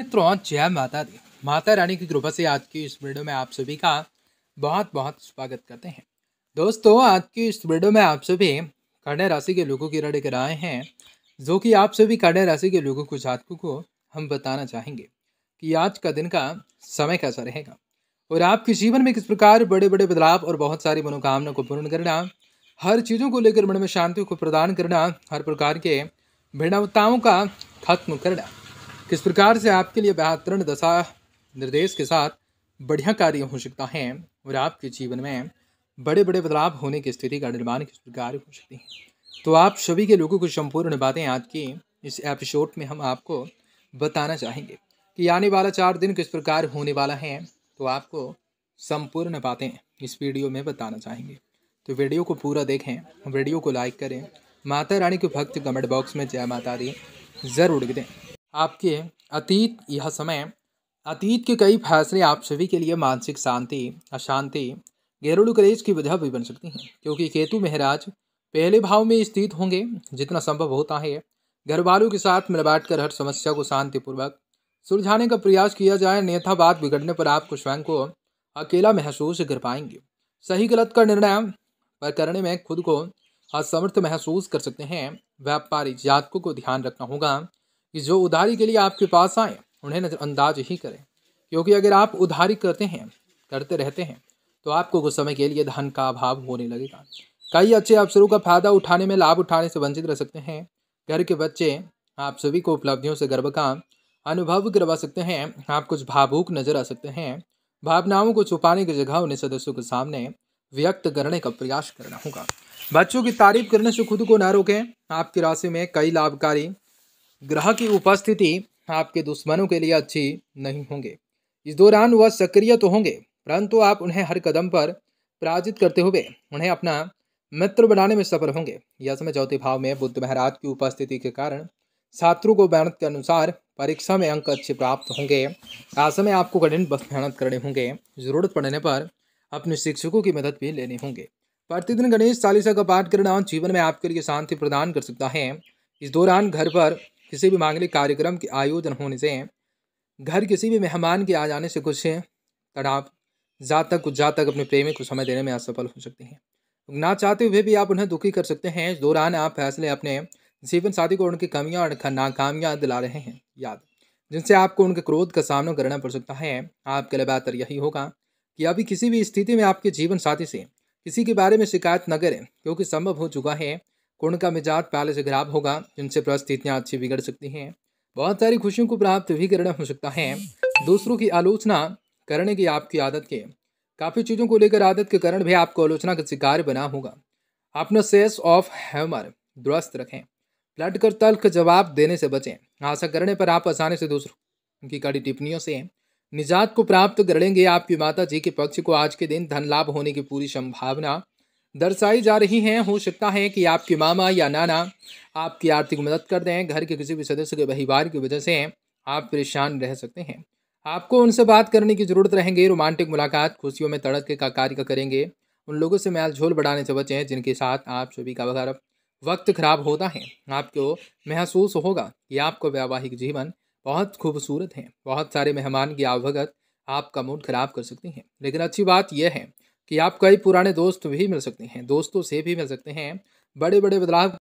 मित्रों जय माता दी माता रानी की कृपा से आज की इस वीडियो में आप सभी का बहुत बहुत स्वागत करते हैं दोस्तों आज की इस वीडियो में आप सभी कन्या राशि के लोगों की रड़ कराए हैं जो कि आप सभी कन्या राशि के लोगों को जातकों को हम बताना चाहेंगे कि आज का दिन का समय कैसा रहेगा और आपके जीवन में किस प्रकार बड़े बड़े बदलाव और बहुत सारी मनोकामना को पूर्ण करना हर चीज़ों को लेकर मन में शांति को प्रदान करना हर प्रकार के भिन्नताओं का खत्म करना किस प्रकार से आपके लिए बेहतरण दशा निर्देश के साथ बढ़िया कार्य हो सकता है और आपके जीवन में बड़े बड़े बदलाव होने की स्थिति का निर्माण किस प्रकार हो सकती है तो आप सभी के लोगों को संपूर्ण बातें आज की इस एपिसोड में हम आपको बताना चाहेंगे कि आने वाला चार दिन किस प्रकार होने वाला है तो आपको संपूर्ण बातें इस वीडियो में बताना चाहेंगे तो वीडियो को पूरा देखें वीडियो को लाइक करें माता रानी के भक्त कमेंट बॉक्स में जय माता दी ज़रूर दें आपके अतीत यह समय अतीत के कई फैसले आप सभी के लिए मानसिक शांति अशांति गेरुड़ क्लेश की वजह भी बन सकती हैं क्योंकि केतु महराज पहले भाव में स्थित होंगे जितना संभव होता है घर वालों के साथ मिल बैठ कर हर समस्या को शांतिपूर्वक सुलझाने का प्रयास किया जाए अन्यथा बात बिगड़ने पर आपको स्वयं को अकेला महसूस कर पाएंगे सही गलत का निर्णय पर करने में खुद को असमर्थ महसूस कर सकते हैं व्यापारिक जातकों को ध्यान रखना होगा कि जो उधारी के लिए आपके पास आए उन्हें नज़रअंदाज ही करें क्योंकि अगर आप उधारी करते हैं करते रहते हैं तो आपको कुछ समय के लिए धन का अभाव होने लगेगा कई अच्छे अवसरों का फायदा उठाने में लाभ उठाने से वंचित रह सकते हैं घर के बच्चे आप सभी को उपलब्धियों से गर्व का अनुभव करवा सकते हैं आप कुछ भावुक नजर आ सकते हैं भावनाओं को छुपाने की जगह उन्हें सदस्यों के सामने व्यक्त करने का प्रयास करना होगा बच्चों की तारीफ करने से खुद को ना रोकें आपकी राशि में कई लाभकारी ग्रह की उपस्थिति आपके दुश्मनों के लिए अच्छी नहीं होंगे इस दौरान वह सक्रिय तो होंगे परंतु आप उन्हें हर कदम पर पराजित करते हुए उन्हें अपना मित्र बनाने में सफल होंगे यह समय चौथे भाव में बुद्ध महाराज की उपस्थिति के कारण छात्रों को मेहनत के अनुसार परीक्षा में अंक अच्छे प्राप्त होंगे ऐसे में आपको कठिन मेहनत करने होंगे जरूरत पड़ने पर अपने शिक्षकों की मदद भी लेनी होंगे प्रतिदिन गणेश चालीसा का पाठ करना जीवन में आपके लिए शांति प्रदान कर सकता है इस दौरान घर पर किसी भी मांगलिक कार्यक्रम के आयोजन होने से घर किसी भी मेहमान के आ जाने से कुछ जा जातक कुछ जातक अपने प्रेमी को समय देने में असफल हो सकते हैं ना चाहते हुए भी आप उन्हें दुखी कर सकते हैं इस दौरान आप फैसले अपने जीवन साथी को उनकी कमियां और नाकामियां दिला रहे हैं याद जिनसे आपको उनके क्रोध का सामना करना पड़ सकता है आपके लिए बेहतर यही होगा कि अभी किसी भी स्थिति में आपके जीवन साथी से किसी के बारे में शिकायत न करें क्योंकि संभव हो चुका है कुंड का मिजाज पहले से खराब होगा जिनसे परिस्थितियाँ अच्छी बिगड़ सकती हैं बहुत सारी खुशियों को प्राप्त भी करना हो सकता है दूसरों की आलोचना करने की आपकी आदत के काफ़ी चीज़ों को लेकर आदत के कारण भी आपको आलोचना का शिकार बना होगा अपना सेस ऑफ हैमर दुरुस्त रखें प्लट कर तल्ख जवाब देने से बचें आशा करने पर आप आसानी से दूसरों की कड़ी टिप्पणियों से निजात को प्राप्त करेंगे आपकी माता जी के पक्ष को आज के दिन धन लाभ होने की पूरी संभावना दर्शाई जा रही हैं हो सकता है कि आपके मामा या नाना आपकी आर्थिक मदद कर दें घर के किसी भी सदस्य के व्यवहार की वजह से आप परेशान रह सकते हैं आपको उनसे बात करने की ज़रूरत रहेंगे रोमांटिक मुलाकात खुशियों में तड़क का कार्य करेंगे उन लोगों से मैल झोल बढ़ाने से बचें जिनके साथ आप सभी का वगैरह वक्त खराब होता है आपको महसूस होगा कि आपका वैवाहिक जीवन बहुत खूबसूरत है बहुत सारे मेहमान की आवभगत आपका मूड खराब कर सकती हैं लेकिन अच्छी बात यह है कि आप कई पुराने दोस्त भी मिल सकते हैं दोस्तों से भी मिल सकते हैं बड़े बड़े बदलाव